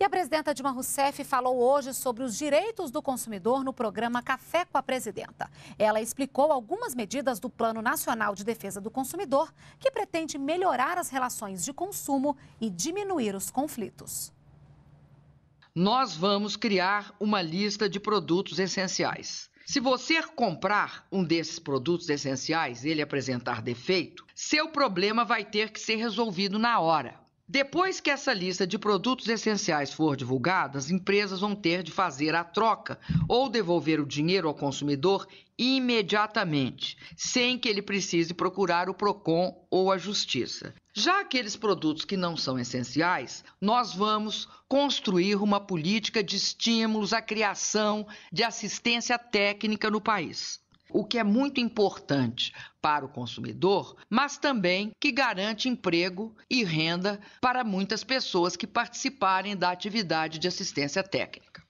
E a presidenta Dilma Rousseff falou hoje sobre os direitos do consumidor no programa Café com a Presidenta. Ela explicou algumas medidas do Plano Nacional de Defesa do Consumidor, que pretende melhorar as relações de consumo e diminuir os conflitos. Nós vamos criar uma lista de produtos essenciais. Se você comprar um desses produtos essenciais e ele apresentar defeito, seu problema vai ter que ser resolvido na hora. Depois que essa lista de produtos essenciais for divulgada, as empresas vão ter de fazer a troca ou devolver o dinheiro ao consumidor imediatamente, sem que ele precise procurar o PROCON ou a Justiça. Já aqueles produtos que não são essenciais, nós vamos construir uma política de estímulos à criação de assistência técnica no país o que é muito importante para o consumidor, mas também que garante emprego e renda para muitas pessoas que participarem da atividade de assistência técnica.